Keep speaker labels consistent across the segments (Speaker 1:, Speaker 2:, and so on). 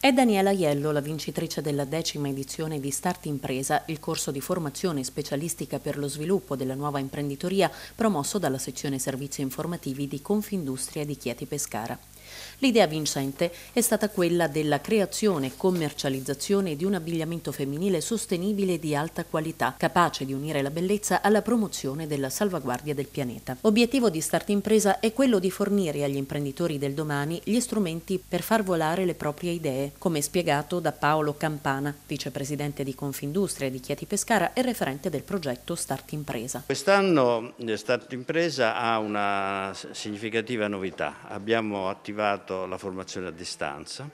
Speaker 1: È Daniela Iello la vincitrice della decima edizione di Start Impresa, il corso di formazione specialistica per lo sviluppo della nuova imprenditoria promosso dalla sezione servizi informativi di Confindustria di Chieti Pescara. L'idea vincente è stata quella della creazione e commercializzazione di un abbigliamento femminile sostenibile di alta qualità, capace di unire la bellezza alla promozione della salvaguardia del pianeta. Obiettivo di Start Impresa è quello di fornire agli imprenditori del domani gli strumenti per far volare le proprie idee, come spiegato da Paolo Campana, vicepresidente di Confindustria di Chieti Pescara e referente del progetto Start Impresa.
Speaker 2: Quest'anno eh, Start Impresa ha una significativa novità. Abbiamo attivato attivato la formazione a distanza,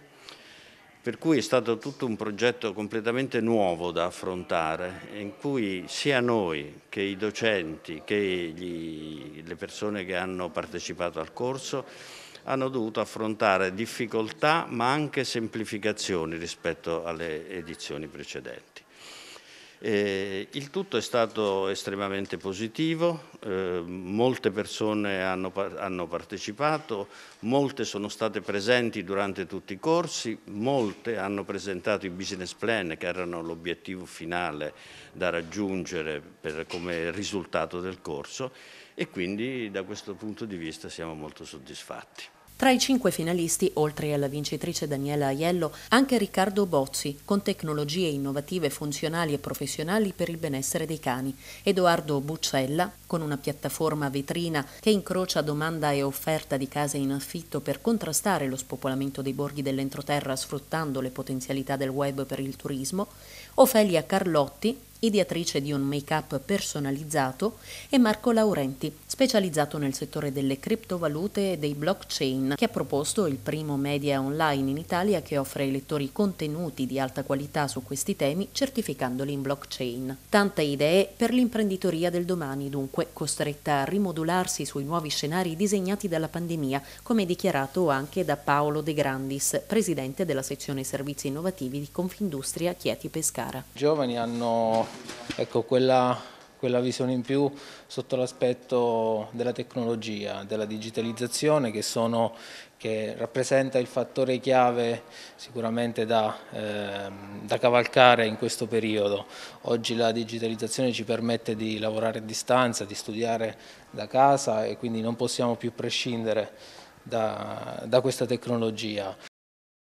Speaker 2: per cui è stato tutto un progetto completamente nuovo da affrontare, in cui sia noi che i docenti che gli, le persone che hanno partecipato al corso hanno dovuto affrontare difficoltà ma anche semplificazioni rispetto alle edizioni precedenti. Eh, il tutto è stato estremamente positivo, eh, molte persone hanno, hanno, partecipato, molte sono state presenti durante tutti i corsi, molte hanno presentato i business plan che erano l'obiettivo finale da raggiungere per, come risultato del corso e quindi da questo punto di vista siamo molto soddisfatti.
Speaker 1: Tra i cinque finalisti, oltre alla vincitrice Daniela Aiello, anche Riccardo Bozzi, con tecnologie innovative, funzionali e professionali per il benessere dei cani, Edoardo Buccella, con una piattaforma vetrina che incrocia domanda e offerta di case in affitto per contrastare lo spopolamento dei borghi dell'entroterra sfruttando le potenzialità del web per il turismo, Ofelia Carlotti, ideatrice di un make-up personalizzato, e Marco Laurenti, specializzato nel settore delle criptovalute e dei blockchain, che ha proposto il primo media online in Italia che offre ai lettori contenuti di alta qualità su questi temi certificandoli in blockchain. Tante idee per l'imprenditoria del domani, dunque, costretta a rimodularsi sui nuovi scenari disegnati dalla pandemia, come dichiarato anche da Paolo De Grandis, presidente della sezione servizi innovativi di Confindustria Chieti Pescara.
Speaker 3: I giovani hanno ecco, quella quella visione in più sotto l'aspetto della tecnologia, della digitalizzazione che, sono, che, rappresenta il fattore chiave sicuramente da, eh, da cavalcare in questo periodo. Oggi la digitalizzazione ci permette di lavorare a distanza, di studiare da casa e quindi non possiamo più prescindere da, da, questa tecnologia.